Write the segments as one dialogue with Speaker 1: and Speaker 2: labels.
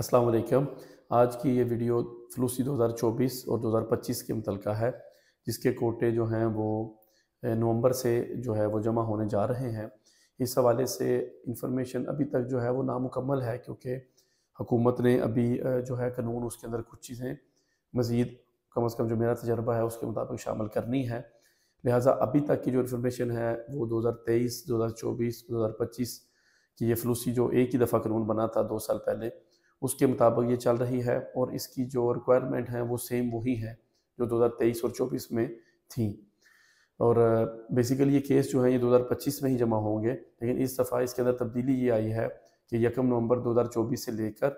Speaker 1: अस्सलाम वालेकुम आज की ये वीडियो फ्लूसी 2024 और 2025 के मुतल है जिसके कोटे जो हैं वो नवंबर से जो है वो जमा होने जा रहे हैं इस हवाले से इंफॉर्मेशन अभी तक जो है वो नामुकम्मल है क्योंकि हुकूमत ने अभी जो है कानून उसके अंदर कुछ चीज़ें मज़ीद कम अज़ कम जो मेरा तजर्बा है उसके मुताबिक शामिल करनी है लिहाजा अभी तक की जो इन्फॉर्मेशन है वो 2023, 2024, 2025 की ये फ्लूसी जो एक ही दफ़ा कानून बना था दो साल पहले उसके मुताबिक ये चल रही है और इसकी जो रिक्वायरमेंट है वो सेम वही है जो 2023 और 24 में थी और बेसिकली uh, ये केस जो है ये 2025 में ही जमा होंगे लेकिन इस दफ़ा इसके अंदर तब्दीली ये आई है कि यकम नवंबर 2024 से लेकर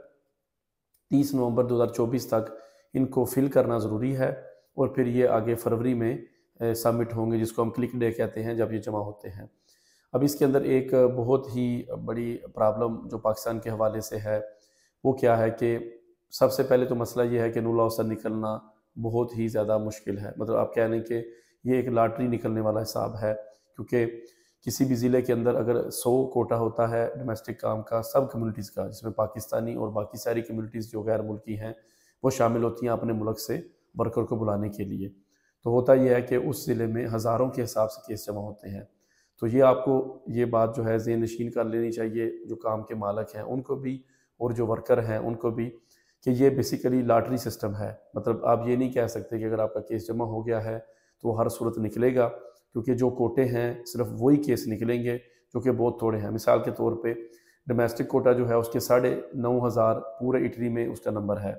Speaker 1: 30 नवंबर 2024 तक इनको फिल करना ज़रूरी है और फिर ये आगे फरवरी में सबमिट uh, होंगे जिसको हम क्लिक डे कहते हैं जब ये जमा होते हैं अब इसके अंदर एक बहुत ही बड़ी प्रॉब्लम जो पाकिस्तान के हवाले से है वो क्या है कि सबसे पहले तो मसला ये है कि नूला अवसर निकलना बहुत ही ज़्यादा मुश्किल है मतलब आप कह लें कि ये एक लाटरी निकलने वाला हिसाब है क्योंकि किसी भी ज़िले के अंदर अगर सौ कोटा होता है डोमेस्टिक काम का सब कम्यूनिटीज़ का जिसमें पाकिस्तानी और बाकी सारी कम्यूनिटीज़ जो गैर मुल्की हैं वो शामिल होती हैं अपने मुल्क से वर्कर को बुलाने के लिए तो होता यह है कि उस ज़िले में हज़ारों के हिसाब से केस जमा होते हैं तो ये आपको ये बात जो है जे नशीन कर लेनी चाहिए जो काम के मालक हैं उनको भी और जो वर्कर हैं उनको भी कि ये बेसिकली लाटरी सिस्टम है मतलब आप ये नहीं कह सकते कि अगर आपका केस जमा हो गया है तो हर सूरत निकलेगा क्योंकि जो कोटे हैं सिर्फ वही केस निकलेंगे जो कि बहुत थोड़े हैं मिसाल के तौर पे डोमेस्टिक कोटा जो है उसके साढ़े नौ हज़ार पूरे इटली में उसका नंबर है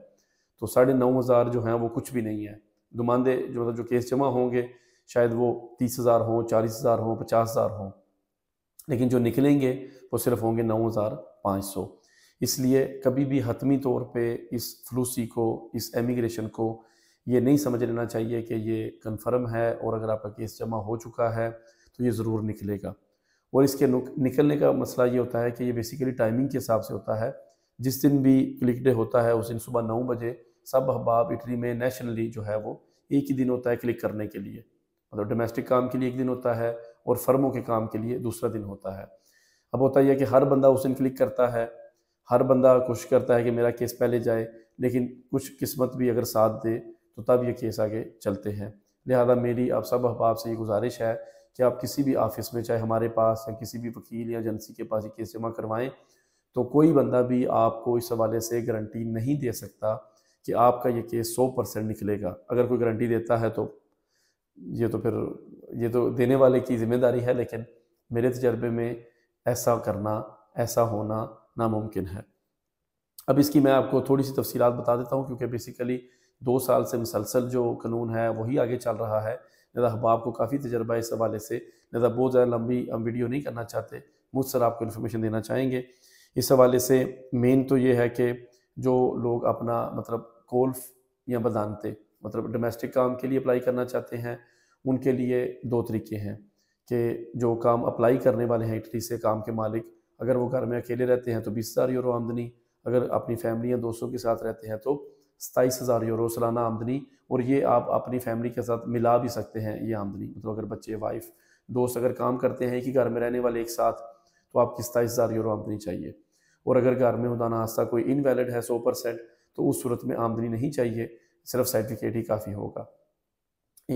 Speaker 1: तो साढ़े नौ हज़ार जो हैं वो कुछ भी नहीं है नुमांदे जो मतलब जो केस जमा होंगे शायद वो तीस हज़ार हों चालीस हज़ार हों पचास हज़ार हों लेकिन जो निकलेंगे वो सिर्फ होंगे नौ हज़ार पाँच सौ इसलिए कभी भी हतमी तौर पे इस फ्लूसी को इस एमिग्रेशन को ये नहीं समझ लेना चाहिए कि ये कन्फर्म है और अगर आपका केस जमा हो चुका है तो ये ज़रूर निकलेगा और इसके निकलने का मसला ये होता है कि ये बेसिकली टाइमिंग के हिसाब से होता है जिस दिन भी क्लिक डे होता है उस दिन सुबह नौ बजे सब अहबाब इटली में नेशनली जो है वो एक ही दिन होता है क्लिक करने के लिए मतलब डोमेस्टिक काम के लिए एक दिन होता है और फर्मों के काम के लिए दूसरा दिन होता है अब होता यह है कि हर बंदा उस दिन क्लिक करता है हर बंदा कोशिश करता है कि मेरा केस पहले जाए लेकिन कुछ किस्मत भी अगर साथ दे तो तब ये केस आगे चलते हैं लिहाजा मेरी आप सब अहबाब से ये गुजारिश है कि आप किसी भी ऑफिस में चाहे हमारे पास या किसी भी वकील या एजेंसी के पास ये केस जमा करवाएं तो कोई बंदा भी आपको इस हवाले से गारंटी नहीं दे सकता कि आपका ये केस सौ परसेंट निकलेगा अगर कोई गारंटी देता है तो ये तो फिर ये तो देने वाले की जिम्मेदारी है लेकिन मेरे तजर्बे में ऐसा करना ऐसा होना नामुमकिन है अब इसकी मैं आपको थोड़ी सी तफसीत बता देता हूँ क्योंकि बेसिकली दो साल से मुसलसल जो कानून है वही आगे चल रहा है लिहाजा हम को काफ़ी तजर्बा इस हवाले से लिहाजा बहुत ज़्यादा लंबी हम वीडियो नहीं करना चाहते सर आपको इन्फॉर्मेशन देना चाहेंगे इस हवाले से मेन तो ये है कि जो लोग अपना मतलब कोल्फ या बदानते मतलब डोमेस्टिक काम के लिए अप्लाई करना चाहते हैं उनके लिए दो तरीके हैं कि जो काम अप्लाई करने वाले हैं इटली से काम के मालिक अगर वो घर में अकेले रहते हैं तो बीस हज़ार यूरो आमदनी अगर अपनी फैमिली या दोस्तों के साथ रहते हैं तो सताईस हज़ार यूरो सालाना आमदनी और ये आप अपनी फैमिली के साथ मिला भी सकते हैं ये आमदनी मतलब अगर बच्चे वाइफ दोस्त अगर काम करते हैं कि घर में रहने वाले एक साथ तो आपकी सताईस हज़ार यूरो आमदनी चाहिए और अगर घर में उदाना नास्ता कोई इनवैलिड है सौ परसेंट तो उस सूरत में आमदनी नहीं चाहिए सिर्फ सर्टिफिकेट ही काफ़ी होगा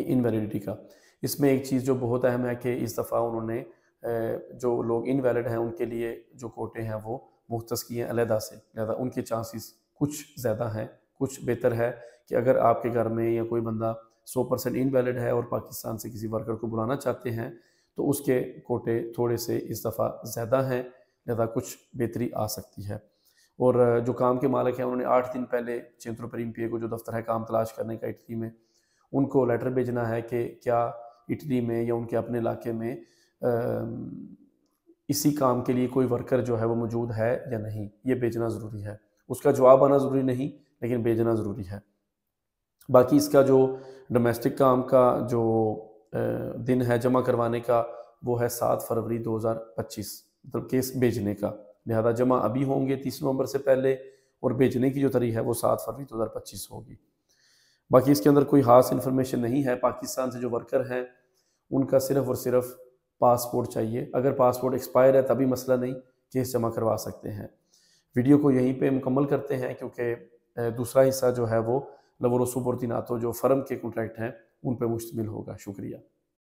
Speaker 1: इनवैलिडिटी का इसमें एक चीज़ जो बहुत अहम है कि इस दफ़ा उन्होंने जो लोग इनवैलिड हैं उनके लिए जो कोटे हैं वो मुख्त किए हैं अलहदा से लिहाजा उनके चांसेस कुछ ज़्यादा हैं कुछ बेहतर है कि अगर आपके घर में या कोई बंदा सौ परसेंट इनवैलिड है और पाकिस्तान से किसी वर्कर को बुलाना चाहते हैं तो उसके कोटे थोड़े से इस दफ़ा ज़्यादा हैं लिहाजा कुछ बेहतरी आ सकती है और जो काम के मालिक हैं उन्होंने आठ दिन पहले चेंत्रो पर पी को जो दफ्तर है काम तलाश करने का इटली में उनको लेटर भेजना है कि क्या इटली में या उनके अपने इलाके में इसी काम के लिए कोई वर्कर जो है वो मौजूद है या नहीं ये भेजना ज़रूरी है उसका जवाब आना ज़रूरी नहीं लेकिन भेजना ज़रूरी है बाकी इसका जो डोमेस्टिक काम का जो दिन है जमा करवाने का वो है सात फरवरी 2025 मतलब केस भेजने का लिहाजा जमा अभी होंगे तीस नवंबर से पहले और भेजने की जो तरीक़ है वो सात फरवरी 2025 होगी बाकी इसके अंदर कोई खास इन्फॉर्मेशन नहीं है पाकिस्तान से जो वर्कर हैं उनका सिर्फ और सिर्फ पासपोर्ट चाहिए अगर पासपोर्ट एक्सपायर है तभी मसला नहीं केस जमा करवा सकते हैं वीडियो को यहीं पे मुकम्मल करते हैं क्योंकि दूसरा हिस्सा जो है वो लवो रसूब और तीनातों जो फर्म के कॉन्ट्रैक्ट हैं उन पर मुश्तमिल होगा शुक्रिया